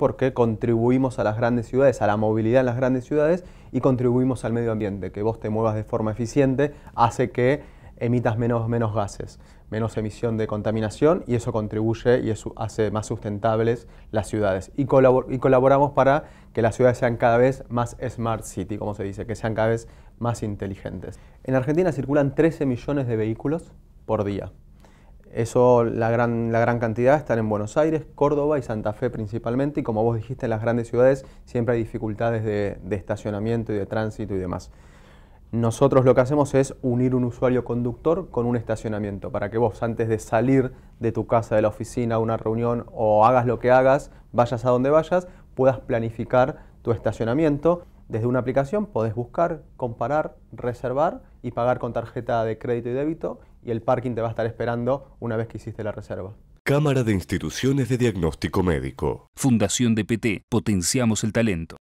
porque contribuimos a las grandes ciudades, a la movilidad en las grandes ciudades y contribuimos al medio ambiente. Que vos te muevas de forma eficiente hace que emitas menos, menos gases, menos emisión de contaminación y eso contribuye y eso hace más sustentables las ciudades. Y, y colaboramos para que las ciudades sean cada vez más smart city, como se dice, que sean cada vez más inteligentes. En Argentina circulan 13 millones de vehículos por día. Eso, la gran, cantidad están en Buenos Aires, Córdoba y Santa Fe principalmente, y como vos dijiste, en las grandes ciudades siempre hay dificultades de, de estacionamiento y de tránsito y demás. Nosotros lo que hacemos es unir un usuario conductor con un estacionamiento, para que vos antes de salir de tu casa, de la oficina, una reunión o hagas lo que hagas, vayas a donde vayas, puedas planificar tu estacionamiento. Desde una aplicación podés buscar, comparar, reservar y pagar con tarjeta de crédito y débito y el parking te va a estar esperando una vez que hiciste la reserva. Cámara de Instituciones de Diagnóstico Médico. Fundación de PT. Potenciamos el talento.